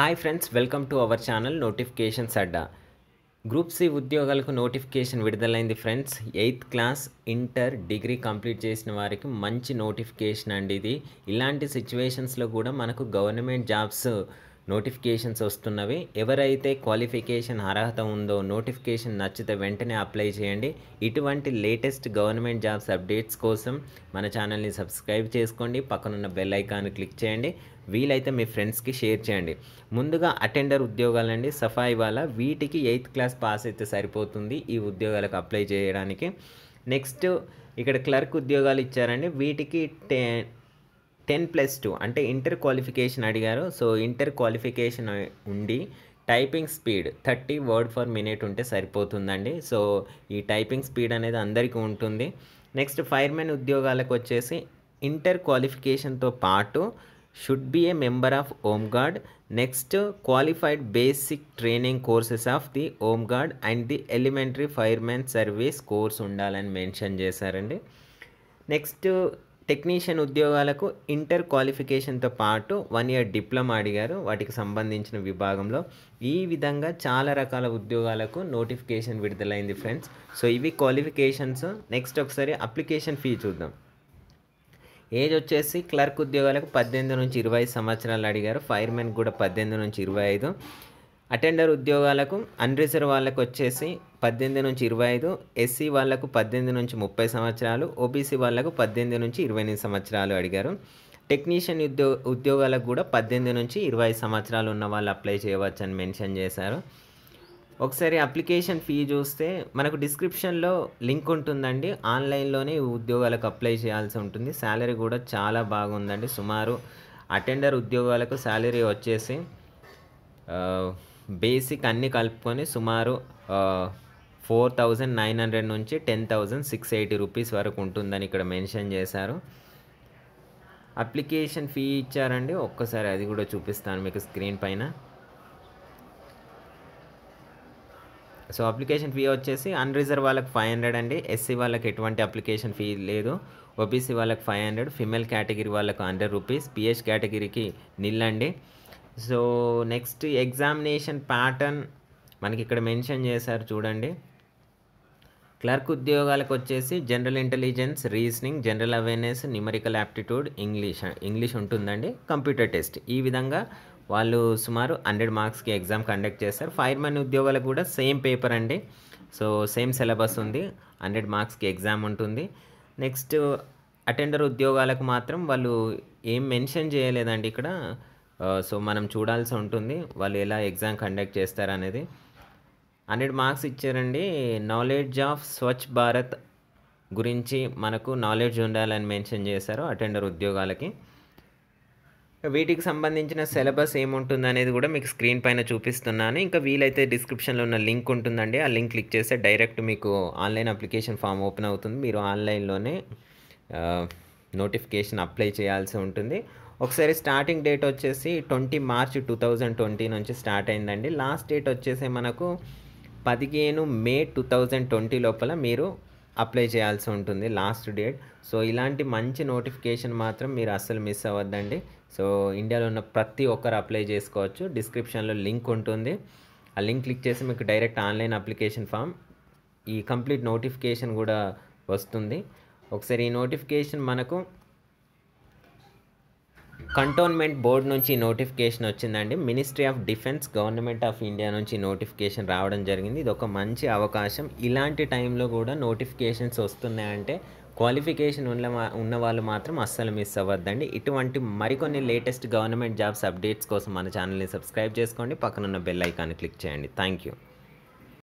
hi friends welcome to our channel notifications Adda group C ఉద్యోగాలకు notification విడుదలైంది friends eighth class inter degree complete చేసిన వారికి మంచి notification అండి ఇది ఇలాంటి సిచ్యువేషన్స్లో కూడా మనకు గవర్నమెంట్ జాబ్స్ నోటిఫికేషన్స్ వస్తున్నవి ఎవరైతే క్వాలిఫికేషన్ అర్హత ఉందో నోటిఫికేషన్ నచ్చితే వెంటనే అప్లై చేయండి ఇటువంటి లేటెస్ట్ గవర్నమెంట్ జాబ్స్ అప్డేట్స్ కోసం మన ఛానల్ని సబ్స్క్రైబ్ చేసుకోండి పక్కనున్న బెల్ ఐకాన్ క్లిక్ చేయండి వీలైతే మీ ఫ్రెండ్స్కి షేర్ చేయండి ముందుగా అటెండర్ ఉద్యోగాలండి సఫాయి వాళ్ళ వీటికి ఎయిత్ క్లాస్ పాస్ అయితే సరిపోతుంది ఈ ఉద్యోగాలకు అప్లై చేయడానికి నెక్స్ట్ ఇక్కడ క్లర్క్ ఉద్యోగాలు ఇచ్చారండి వీటికి టెన్ టెన్ ప్లస్ టూ అంటే ఇంటర్ క్వాలిఫికేషన్ అడిగారు సో ఇంటర్ క్వాలిఫికేషన్ ఉండి typing speed thirty word for minute ఉంటే సరిపోతుందండి సో ఈ టైపింగ్ స్పీడ్ అనేది అందరికీ ఉంటుంది నెక్స్ట్ ఫైర్మెన్ ఉద్యోగాలకు వచ్చేసి ఇంటర్ క్వాలిఫికేషన్తో పాటు should be a member of home guard next qualified basic training courses of the home guard and the elementary firemen service course ఉండాలని మెన్షన్ చేశారండి నెక్స్ట్ టెక్నీషియన్ ఉద్యోగాలకు ఇంటర్ క్వాలిఫికేషన్తో పాటు వన్ ఇయర్ డిప్లొమా అడిగారు వాటికి సంబంధించిన విభాగంలో ఈ విధంగా చాలా రకాల ఉద్యోగాలకు నోటిఫికేషన్ విడుదలైంది ఫ్రెండ్స్ సో ఇవి క్వాలిఫికేషన్స్ నెక్స్ట్ ఒకసారి అప్లికేషన్ ఫీ చూద్దాం ఏజ్ వచ్చేసి క్లర్క్ ఉద్యోగాలకు పద్దెనిమిది నుంచి ఇరవై సంవత్సరాలు అడిగారు ఫైర్మెన్ కూడా పద్దెనిమిది నుంచి ఇరవై ఐదు అటెండర్ ఉద్యోగాలకు అన్రిజర్వ్ వాళ్ళకు వచ్చేసి పద్దెనిమిది నుంచి ఇరవై ఐదు ఎస్సీ వాళ్ళకు పద్దెనిమిది నుంచి ముప్పై సంవత్సరాలు ఓబీసీ వాళ్ళకు పద్దెనిమిది నుంచి ఇరవై ఎనిమిది సంవత్సరాలు అడిగారు టెక్నీషియన్ ఉద్యో ఉద్యోగాలకు కూడా పద్దెనిమిది నుంచి ఇరవై సంవత్సరాలు ఉన్న వాళ్ళు అప్లై చేయవచ్చు అని మెన్షన్ చేశారు ఒకసారి అప్లికేషన్ ఫీ చూస్తే మనకు డిస్క్రిప్షన్లో లింక్ ఉంటుందండి ఆన్లైన్లోనే ఉద్యోగాలకు అప్లై చేయాల్సి ఉంటుంది శాలరీ కూడా చాలా బాగుందండి సుమారు అటెండర్ ఉద్యోగాలకు శాలరీ వచ్చేసి బేసిక్ అన్నీ కలుపుకొని సుమారు ఫోర్ థౌజండ్ నైన్ హండ్రెడ్ నుంచి ten thousand six eighty rupees వరకు ఉంటుందని ఇక్కడ మెన్షన్ చేశారు అప్లికేషన్ ఫీ ఇచ్చారండి ఒక్కసారి అది కూడా చూపిస్తాను మీకు స్క్రీన్ పైన సో అప్లికేషన్ ఫీ వచ్చేసి అన్రిజర్వ్ వాళ్ళకి ఫైవ్ హండ్రెడ్ అండి ఎస్సీ వాళ్ళకి ఎటువంటి అప్లికేషన్ ఫీ లేదు ఓబీసీ వాళ్ళకి ఫైవ్ హండ్రెడ్ ఫిమేల్ కేటగిరీ వాళ్ళకు హండ్రెడ్ రూపీస్ పిహెచ్ కేటగిరీకి నిల్ అండి సో నెక్స్ట్ ఎగ్జామినేషన్ ప్యాటర్న్ మనకి ఇక్కడ మెన్షన్ చేశారు చూడండి క్లర్క్ ఉద్యోగాలకు వచ్చేసి general intelligence reasoning general awareness numerical aptitude English English ఉంటుందండి కంప్యూటర్ టెస్ట్ ఈ విధంగా వాళ్ళు సుమారు హండ్రెడ్ మార్క్స్కి ఎగ్జామ్ కండక్ట్ చేస్తారు ఫైర్మెన్ ఉద్యోగాలకు కూడా సేమ్ పేపర్ అండి సో సేమ్ సిలబస్ ఉంది హండ్రెడ్ మార్క్స్కి ఎగ్జామ్ ఉంటుంది నెక్స్ట్ అటెండర్ ఉద్యోగాలకు మాత్రం వాళ్ళు ఏం మెన్షన్ చేయలేదండి ఇక్కడ సో మనం చూడాల్సి ఉంటుంది వాళ్ళు ఎలా ఎగ్జామ్ కండక్ట్ చేస్తారనేది హండ్రెడ్ మార్క్స్ ఇచ్చారండి నాలెడ్జ్ ఆఫ్ స్వచ్ఛ భారత్ గురించి మనకు నాలెడ్జ్ ఉండాలని మెన్షన్ చేశారు అటెండర్ ఉద్యోగాలకి వీటికి సంబంధించిన సిలబస్ ఏముంటుంది అనేది కూడా మీకు స్క్రీన్ పైన చూపిస్తున్నాను ఇంకా వీలైతే డిస్క్రిప్షన్లో ఉన్న లింక్ ఉంటుందండి ఆ లింక్ క్లిక్ చేస్తే డైరెక్ట్ మీకు ఆన్లైన్ అప్లికేషన్ ఫామ్ ఓపెన్ అవుతుంది మీరు ఆన్లైన్లోనే నోటిఫికేషన్ అప్లై చేయాల్సి ఉంటుంది ఒకసారి స్టార్టింగ్ డేట్ వచ్చేసి twenty March two thousand twenty నుంచి స్టార్ట్ అయిందండి లాస్ట్ డేట్ వచ్చేసి మనకు పదిహేను మే టూ థౌజండ్ ట్వంటీ లోపల మీరు అప్లై చేయాల్సి ఉంటుంది లాస్ట్ డేట్ సో ఇలాంటి మంచి నోటిఫికేషన్ మాత్రం మీరు అస్సలు మిస్ అవ్వద్దండి సో ఇండియాలో ఉన్న ప్రతి ఒక్కరు అప్లై చేసుకోవచ్చు డిస్క్రిప్షన్లో లింక్ ఉంటుంది ఆ లింక్ క్లిక్ చేసి మీకు డైరెక్ట్ ఆన్లైన్ అప్లికేషన్ ఫామ్ ఈ కంప్లీట్ నోటిఫికేషన్ కూడా వస్తుంది ఒకసారి ఈ నోటిఫికేషన్ మనకు కంటోన్మెంట్ బోర్డు నుంచి నోటిఫికేషన్ వచ్చిందండి ministry of defence government of India నుంచి నోటిఫికేషన్ రావడం జరిగింది ఇది ఒక మంచి అవకాశం ఇలాంటి టైంలో కూడా నోటిఫికేషన్స్ వస్తున్నాయంటే క్వాలిఫికేషన్ ఉన్న ఉన్న వాళ్ళు మాత్రం అస్సలు మిస్ అవ్వద్దండి ఇటువంటి మరికొన్ని లేటెస్ట్ గవర్నమెంట్ జాబ్స్ అప్డేట్స్ కోసం మన ఛానల్ని సబ్స్క్రైబ్ చేసుకోండి పక్కనున్న బెల్ ఐకాన్ క్లిక్ చేయండి థ్యాంక్ యూ